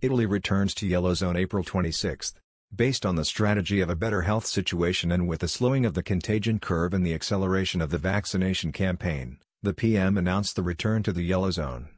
Italy returns to yellow zone April 26, based on the strategy of a better health situation and with the slowing of the contagion curve and the acceleration of the vaccination campaign, the PM announced the return to the yellow zone.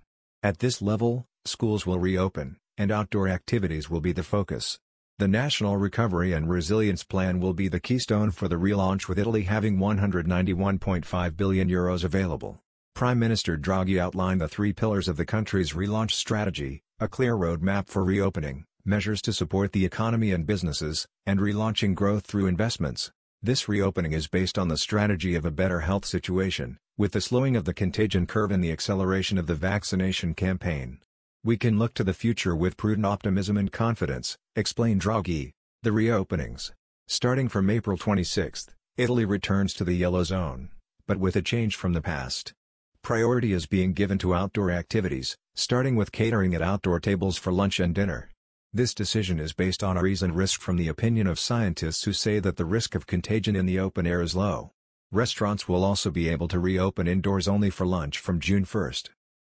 At this level, schools will reopen, and outdoor activities will be the focus. The National Recovery and Resilience Plan will be the keystone for the relaunch with Italy having €191.5 billion Euros available. Prime Minister Draghi outlined the three pillars of the country's relaunch strategy, a clear roadmap for reopening, measures to support the economy and businesses, and relaunching growth through investments. This reopening is based on the strategy of a better health situation, with the slowing of the contagion curve and the acceleration of the vaccination campaign. We can look to the future with prudent optimism and confidence, explained Draghi. The reopenings. Starting from April 26, Italy returns to the yellow zone, but with a change from the past. Priority is being given to outdoor activities, starting with catering at outdoor tables for lunch and dinner. This decision is based on a reasoned risk from the opinion of scientists who say that the risk of contagion in the open air is low. Restaurants will also be able to reopen indoors only for lunch from June 1.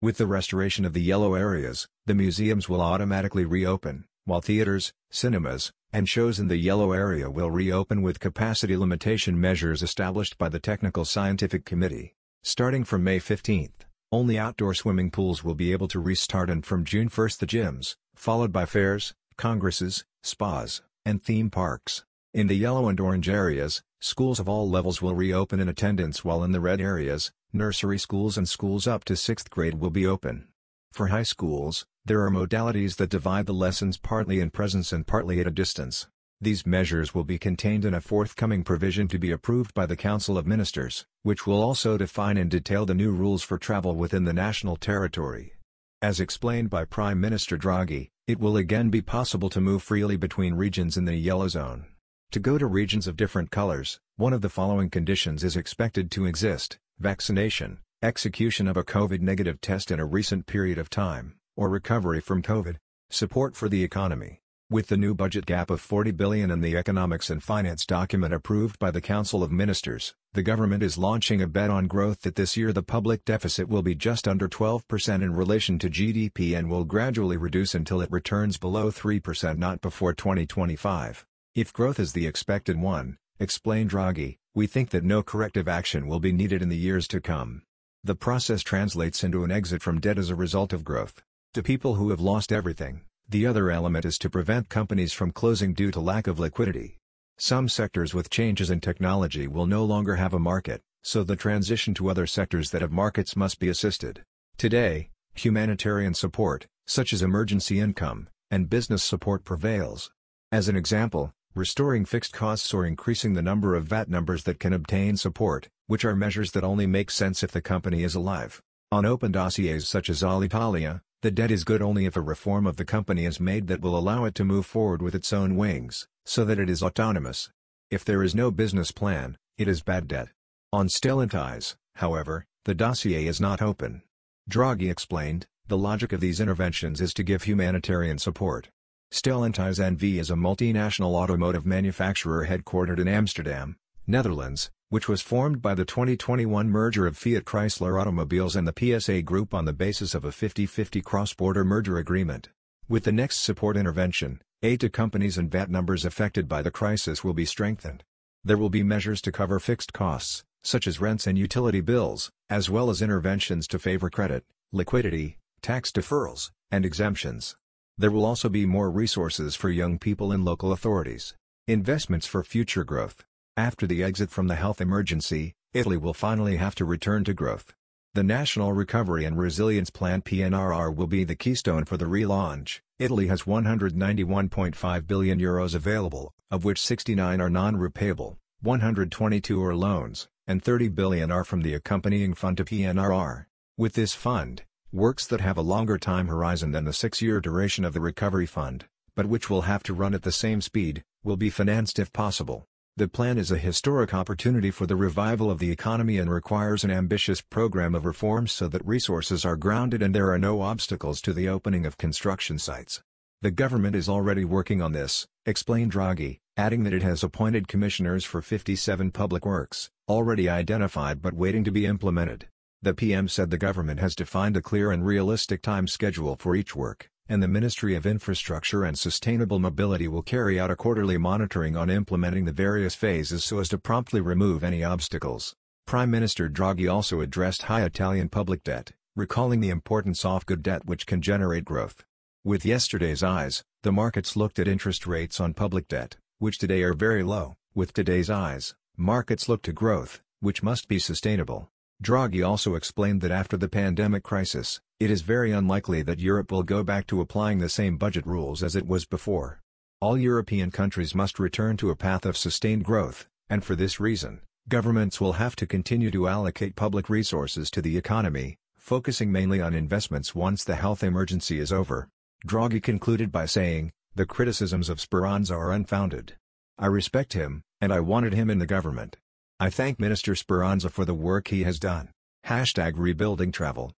With the restoration of the yellow areas, the museums will automatically reopen, while theaters, cinemas, and shows in the yellow area will reopen with capacity limitation measures established by the Technical Scientific Committee. Starting from May 15, only outdoor swimming pools will be able to restart and from June 1 the gyms, followed by fairs, congresses, spas, and theme parks. In the yellow and orange areas, schools of all levels will reopen in attendance while in the red areas, nursery schools and schools up to 6th grade will be open. For high schools, there are modalities that divide the lessons partly in presence and partly at a distance. These measures will be contained in a forthcoming provision to be approved by the Council of Ministers, which will also define and detail the new rules for travel within the national territory. As explained by Prime Minister Draghi, it will again be possible to move freely between regions in the yellow zone. To go to regions of different colors, one of the following conditions is expected to exist, vaccination, execution of a COVID-negative test in a recent period of time, or recovery from COVID, support for the economy. With the new budget gap of 40 billion in the economics and finance document approved by the Council of Ministers, the government is launching a bet on growth that this year the public deficit will be just under 12% in relation to GDP and will gradually reduce until it returns below 3% not before 2025. If growth is the expected one, explained Draghi, we think that no corrective action will be needed in the years to come. The process translates into an exit from debt as a result of growth. To people who have lost everything, the other element is to prevent companies from closing due to lack of liquidity. Some sectors with changes in technology will no longer have a market, so the transition to other sectors that have markets must be assisted. Today, humanitarian support, such as emergency income, and business support prevails. As an example, restoring fixed costs or increasing the number of VAT numbers that can obtain support, which are measures that only make sense if the company is alive. On open dossiers such as Alitalia, the debt is good only if a reform of the company is made that will allow it to move forward with its own wings, so that it is autonomous. If there is no business plan, it is bad debt. On Stellantis, however, the dossier is not open. Draghi explained, the logic of these interventions is to give humanitarian support. Stellantis NV is a multinational automotive manufacturer headquartered in Amsterdam, Netherlands, which was formed by the 2021 merger of Fiat Chrysler Automobiles and the PSA Group on the basis of a 50-50 cross-border merger agreement. With the next support intervention, aid to companies and VAT numbers affected by the crisis will be strengthened. There will be measures to cover fixed costs, such as rents and utility bills, as well as interventions to favor credit, liquidity, tax deferrals, and exemptions. There will also be more resources for young people and local authorities. Investments for future growth. After the exit from the health emergency, Italy will finally have to return to growth. The National Recovery and Resilience Plan PNRR will be the keystone for the relaunch. Italy has 191.5 billion euros available, of which 69 are non-repayable, 122 are loans, and 30 billion are from the accompanying fund to PNRR. With this fund, works that have a longer time horizon than the six-year duration of the recovery fund, but which will have to run at the same speed, will be financed if possible. The plan is a historic opportunity for the revival of the economy and requires an ambitious program of reforms so that resources are grounded and there are no obstacles to the opening of construction sites. The government is already working on this, explained Draghi, adding that it has appointed commissioners for 57 public works, already identified but waiting to be implemented. The PM said the government has defined a clear and realistic time schedule for each work, and the Ministry of Infrastructure and Sustainable Mobility will carry out a quarterly monitoring on implementing the various phases so as to promptly remove any obstacles. Prime Minister Draghi also addressed high Italian public debt, recalling the importance of good debt which can generate growth. With yesterday's eyes, the markets looked at interest rates on public debt, which today are very low. With today's eyes, markets look to growth, which must be sustainable. Draghi also explained that after the pandemic crisis, it is very unlikely that Europe will go back to applying the same budget rules as it was before. All European countries must return to a path of sustained growth, and for this reason, governments will have to continue to allocate public resources to the economy, focusing mainly on investments once the health emergency is over. Draghi concluded by saying, the criticisms of Speranza are unfounded. I respect him, and I wanted him in the government. I thank Minister Speranza for the work he has done. Hashtag rebuilding travel.